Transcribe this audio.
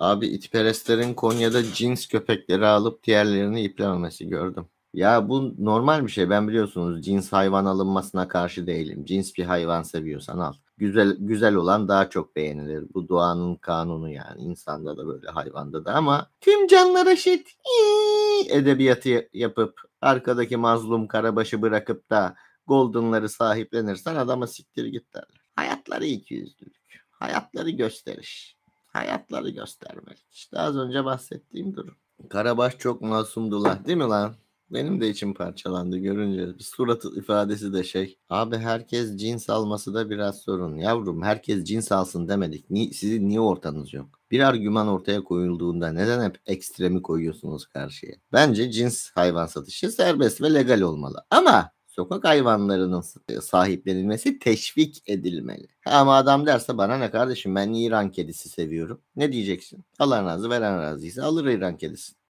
Abi itperestlerin Konya'da cins köpekleri alıp diğerlerini iplememesi gördüm. Ya bu normal bir şey. Ben biliyorsunuz cins hayvan alınmasına karşı değilim. Cins bir hayvan seviyorsan al. Güzel güzel olan daha çok beğenilir. Bu doğanın kanunu yani. insanda da böyle hayvanda da ama tüm canlara şit edebiyatı yapıp arkadaki mazlum karabaşı bırakıp da goldenları sahiplenirsen adama siktir git derler. Hayatları ikiyüzlülük. Hayatları gösteriş hayatları göstermek. İşte az önce bahsettiğim durum. Karabaş çok masumdular değil mi lan? Benim de içim parçalandı görünce. Surat ifadesi de şey. Abi herkes cins alması da biraz sorun. Yavrum herkes cins alsın demedik. Ni sizin niye ortanız yok? Bir argüman ortaya koyulduğunda neden hep ekstremi koyuyorsunuz karşıya? Bence cins hayvan satışı serbest ve legal olmalı. Ama sokak hayvanlarının e, sahiplenilmesi teşvik edilmeli. Ama adam derse bana ne kardeşim ben İran kedisi seviyorum. Ne diyeceksin? Allah razı veren razıysa alır İran kedisi.